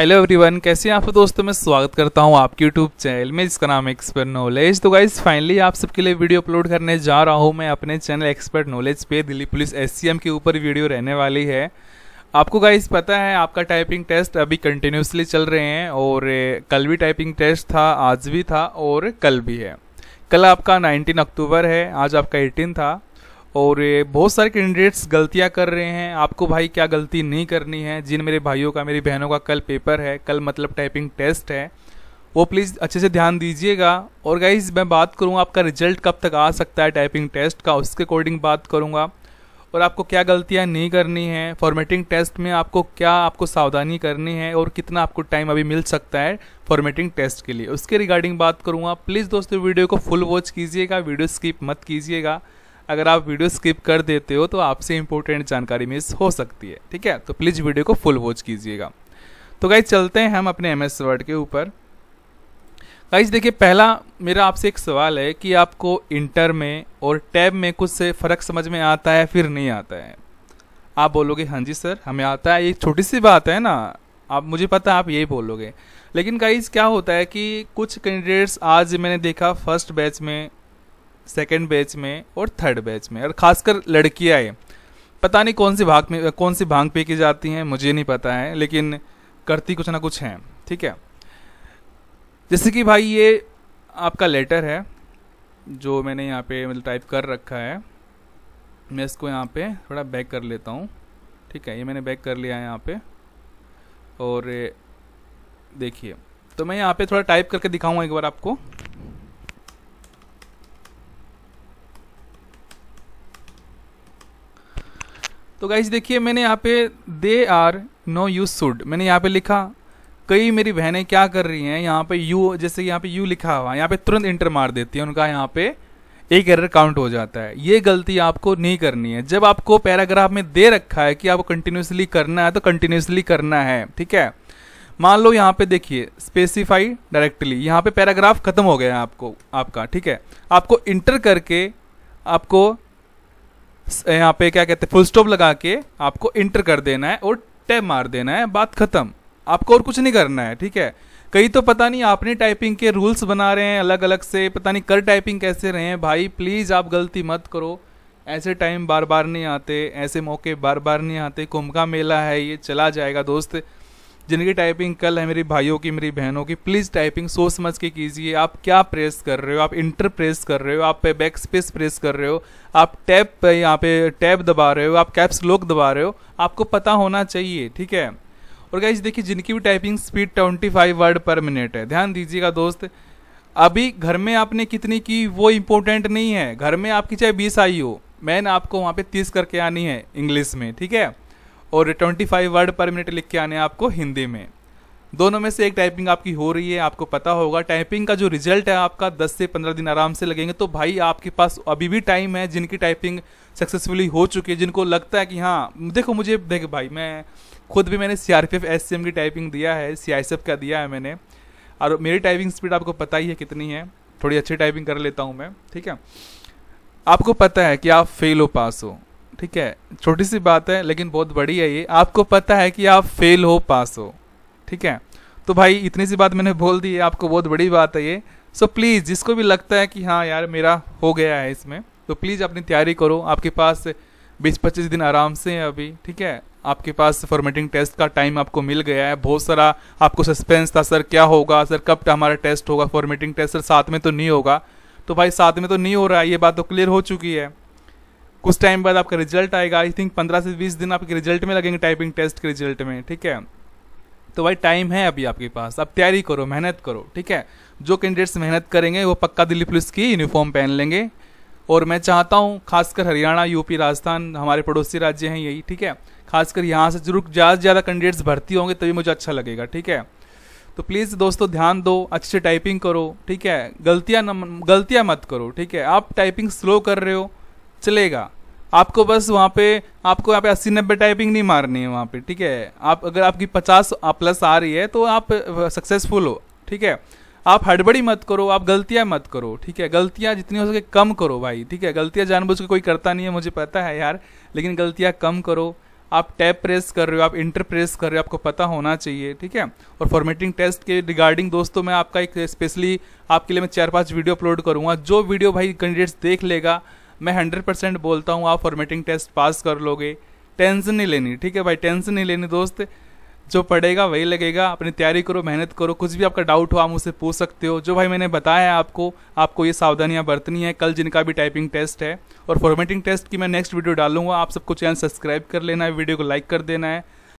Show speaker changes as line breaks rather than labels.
hello everyone कैसे हैं आप दोस्तों मैं स्वागत करता हूं आपके यूट्यूब चैनल में जिसका नाम एक्सपर्ट नॉलेज तो गाइज फाइनली आप सबके लिए वीडियो अपलोड करने जा रहा हूं मैं अपने चैनल एक्सपर्ट नॉलेज पे दिल्ली पुलिस एस के ऊपर वीडियो रहने वाली है आपको गाइज पता है आपका टाइपिंग टेस्ट अभी कंटिन्यूसली चल रहे हैं और कल भी टाइपिंग टेस्ट था आज भी था और कल भी है कल आपका नाइनटीन अक्टूबर है आज आपका एटीन था और बहुत सारे कैंडिडेट्स गलतियां कर रहे हैं आपको भाई क्या गलती नहीं करनी है जिन मेरे भाइयों का मेरी बहनों का कल पेपर है कल मतलब टाइपिंग टेस्ट है वो प्लीज़ अच्छे से ध्यान दीजिएगा और गाइज मैं बात करूँगा आपका रिजल्ट कब तक आ सकता है टाइपिंग टेस्ट का उसके अकॉर्डिंग बात करूँगा और आपको क्या गलतियाँ नहीं करनी है फॉर्मेटिंग टेस्ट में आपको क्या आपको सावधानी करनी है और कितना आपको टाइम अभी मिल सकता है फॉर्मेटिंग टेस्ट के लिए उसके रिगार्डिंग बात करूँगा प्लीज़ दोस्तों वीडियो को फुल वॉच कीजिएगा वीडियो स्किप मत कीजिएगा अगर आप वीडियो स्किप कर देते हो तो आपसे इंपॉर्टेंट जानकारी मिस हो सकती है ठीक है तो प्लीज़ वीडियो को फुल वॉच कीजिएगा तो गाइज चलते हैं हम अपने एम एस वर्ड के ऊपर गाइज देखिए पहला मेरा आपसे एक सवाल है कि आपको इंटर में और टैब में कुछ से फ़र्क समझ में आता है फिर नहीं आता है आप बोलोगे हाँ जी सर हमें आता है ये छोटी सी बात है ना आप मुझे पता है आप यही बोलोगे लेकिन गाइज क्या होता है कि कुछ कैंडिडेट्स आज मैंने देखा फर्स्ट बैच में सेकेंड बैच में और थर्ड बैच में और खासकर लड़कियाँ पता नहीं कौन सी भाग में कौन सी भांग पी की जाती हैं मुझे नहीं पता है लेकिन करती कुछ ना कुछ हैं ठीक है जैसे कि भाई ये आपका लेटर है जो मैंने यहाँ पे मतलब टाइप कर रखा है मैं इसको यहाँ पे थोड़ा बैक कर लेता हूँ ठीक है ये मैंने बैक कर लिया है यहाँ पे और देखिए तो मैं यहाँ पे थोड़ा टाइप करके दिखाऊंगा एक बार आपको तो गाइज देखिए मैंने यहाँ पे they are no you should मैंने यहाँ पे लिखा कई मेरी बहनें क्या कर रही हैं यहाँ पे यू जैसे यहाँ पे यू लिखा हुआ यहाँ पे तुरंत इंटर मार देती है उनका यहाँ पे एक एरर काउंट हो जाता है ये गलती आपको नहीं करनी है जब आपको पैराग्राफ में दे रखा है कि आपको कंटिन्यूसली करना है तो कंटिन्यूसली करना है ठीक है मान लो यहाँ पे देखिए स्पेसिफाई डायरेक्टली यहाँ पे पैराग्राफ खत्म हो गया है आपको आपका ठीक है आपको इंटर करके आपको यहाँ पे क्या कहते हैं फुल स्टॉप लगा के आपको इंटर कर देना है और टैब मार देना है बात खत्म आपको और कुछ नहीं करना है ठीक है कई तो पता नहीं आपने टाइपिंग के रूल्स बना रहे हैं अलग अलग से पता नहीं कर टाइपिंग कैसे रहे हैं भाई प्लीज़ आप गलती मत करो ऐसे टाइम बार बार नहीं आते ऐसे मौके बार बार नहीं आते कुंभ का मेला है ये चला जाएगा दोस्त जिनकी टाइपिंग कल है मेरी भाइयों की मेरी बहनों की प्लीज़ टाइपिंग सोच समझ के कीजिए आप क्या प्रेस कर रहे हो आप इंटर प्रेस कर रहे हो आप पे बैक स्पेस प्रेस कर रहे हो आप टैब पे यहाँ पे टैब दबा रहे हो आप कैप्स लोक दबा रहे हो आपको पता होना चाहिए ठीक है और गाइज देखिए जिनकी भी typing speed twenty five word per minute है ध्यान दीजिएगा दोस्त अभी घर में आपने कितनी की वो इम्पोर्टेंट नहीं है घर में आपकी चाहे बीस आई हो मैन आपको वहाँ पे तीस करके आनी है इंग्लिश में ठीक है और 25 वर्ड पर मिनट लिख के आने हैं आपको हिंदी में दोनों में से एक टाइपिंग आपकी हो रही है आपको पता होगा टाइपिंग का जो रिजल्ट है आपका 10 से 15 दिन आराम से लगेंगे तो भाई आपके पास अभी भी टाइम है जिनकी टाइपिंग सक्सेसफुली हो चुकी है जिनको लगता है कि हाँ देखो मुझे देख भाई मैं खुद भी मैंने C R P F S C M की टाइपिंग दिया है सी आई एस एफ का दिया है मैंने और मेरी टाइपिंग स्पीड आपको पता ही है कितनी है थोड़ी अच्छी टाइपिंग कर लेता हूँ मैं ठीक है आपको पता है कि आप फेल हो पास हो ठीक है छोटी सी बात है लेकिन बहुत बड़ी है ये आपको पता है कि आप फेल हो पास हो ठीक है तो भाई इतनी सी बात मैंने बोल दी है आपको बहुत बड़ी बात है ये सो so, प्लीज़ जिसको भी लगता है कि हाँ यार मेरा हो गया है इसमें तो प्लीज़ अपनी तैयारी करो आपके पास बीस पच्चीस दिन आराम से है अभी ठीक है आपके पास फॉर्मेटिंग टेस्ट का टाइम आपको मिल गया है बहुत सारा आपको सस्पेंस था सर क्या होगा सर कब हमारा टेस्ट होगा फॉर्मेटिंग टेस्ट सर साथ में तो नहीं होगा तो भाई साथ में तो नहीं हो रहा है ये बात तो क्लियर हो चुकी है कुछ टाइम बाद आपका रिजल्ट आएगा आई थिंक पंद्रह से बीस दिन आपके रिजल्ट में लगेंगे टाइपिंग टेस्ट के रिजल्ट में ठीक है तो भाई टाइम है अभी आपके पास आप तैयारी करो मेहनत करो ठीक है जो कैंडिडेट्स मेहनत करेंगे वो पक्का दिल्ली पुलिस की यूनिफॉर्म पहन लेंगे और मैं चाहता हूँ खासकर हरियाणा यूपी राजस्थान हमारे पड़ोसी राज्य हैं यही ठीक है खासकर यहाँ से जरूर ज़्यादा से ज़्यादा कैंडिडेट्स भर्ती होंगे तभी मुझे अच्छा लगेगा ठीक है तो प्लीज़ दोस्तों ध्यान दो अच्छे टाइपिंग करो ठीक है गलतियाँ न गलतियाँ मत करो ठीक है आप टाइपिंग स्लो कर रहे हो चलेगा आपको बस वहाँ पे आपको यहाँ पे अस्सी नब्बे टाइपिंग नहीं मारनी है वहाँ पे ठीक है आप अगर आपकी पचास प्लस आ रही है तो आप सक्सेसफुल हो ठीक है आप हड़बड़ी मत करो आप गलतियाँ मत करो ठीक है गलतियाँ जितनी हो सके कम करो भाई ठीक है गलतियाँ जानबूझ के कोई करता नहीं है मुझे पता है यार लेकिन गलतियाँ कम करो आप टैप प्रेस कर रहे हो आप इंटर प्रेस कर रहे हो आपको पता होना चाहिए ठीक है और फॉर्मेटिंग टेस्ट के रिगार्डिंग दोस्तों मैं आपका एक स्पेशली आपके लिए मैं चार पांच वीडियो अपलोड करूंगा जो वीडियो भाई कैंडिडेट्स देख लेगा मैं हंड्रेड परसेंट बोलता हूँ आप फॉर्मेटिंग टेस्ट पास कर लोगे टेंशन नहीं लेनी ठीक है भाई टेंशन नहीं लेनी दोस्त जो पढ़ेगा वही लगेगा अपनी तैयारी करो मेहनत करो कुछ भी आपका डाउट हो आप मुझसे पूछ सकते हो जो भाई मैंने बताया है आपको आपको ये सावधानियाँ बरतनी है कल जिनका भी टाइपिंग टेस्ट है और फॉर्मेटिंग टेस्ट की मैं नेक्स्ट वीडियो डालूंगा आप सबको चैनल सब्सक्राइब कर लेना है वीडियो को लाइक कर देना है